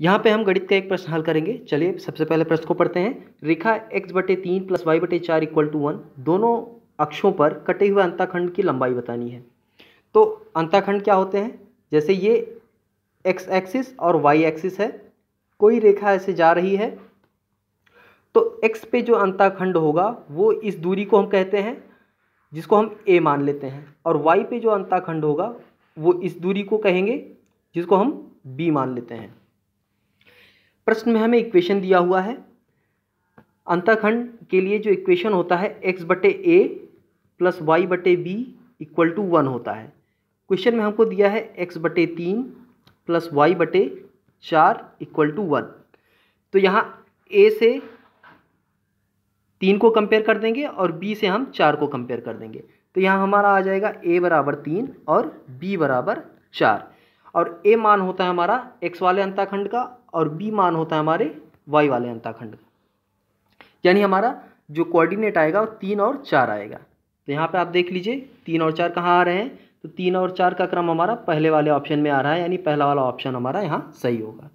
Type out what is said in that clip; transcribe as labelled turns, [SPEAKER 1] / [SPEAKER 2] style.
[SPEAKER 1] यहाँ पे हम गणित का एक प्रश्न हल करेंगे चलिए सबसे पहले प्रश्न को पढ़ते हैं रेखा एक्स बटे तीन प्लस वाई बटे चार इक्वल टू वन दोनों अक्षों पर कटे हुए अंताखंड की लंबाई बतानी है तो अंताखंड क्या होते हैं जैसे ये एक्स एक्सिस और वाई एक्सिस है कोई रेखा ऐसे जा रही है तो एक्स पे जो अंताखंड होगा वो इस दूरी को हम कहते हैं जिसको हम ए मान लेते हैं और वाई पे जो अंताखंड होगा वो इस दूरी को कहेंगे जिसको हम बी मान लेते हैं प्रश्न में हमें इक्वेशन दिया हुआ है अंतखंड के लिए जो इक्वेशन होता है एक्स बटे ए प्लस वाई बटे बी इक्वल टू वन होता है क्वेश्चन में हमको दिया है एक्स बटे तीन प्लस वाई बटे चार इक्वल टू वन तो यहाँ ए से तीन को कंपेयर कर देंगे और बी से हम चार को कंपेयर कर देंगे तो यहाँ हमारा आ जाएगा ए बराबर तीन और बी बराबर चार और ए मान होता है हमारा एक्स वाले अंताखंड का और बी मान होता है हमारे वाई वाले अंताखंड का यानी हमारा जो कोऑर्डिनेट आएगा वो तीन और चार आएगा तो यहाँ पे आप देख लीजिए तीन और चार कहाँ आ रहे हैं तो तीन और चार का क्रम हमारा पहले वाले ऑप्शन में आ रहा है यानी पहला वाला ऑप्शन हमारा यहाँ सही होगा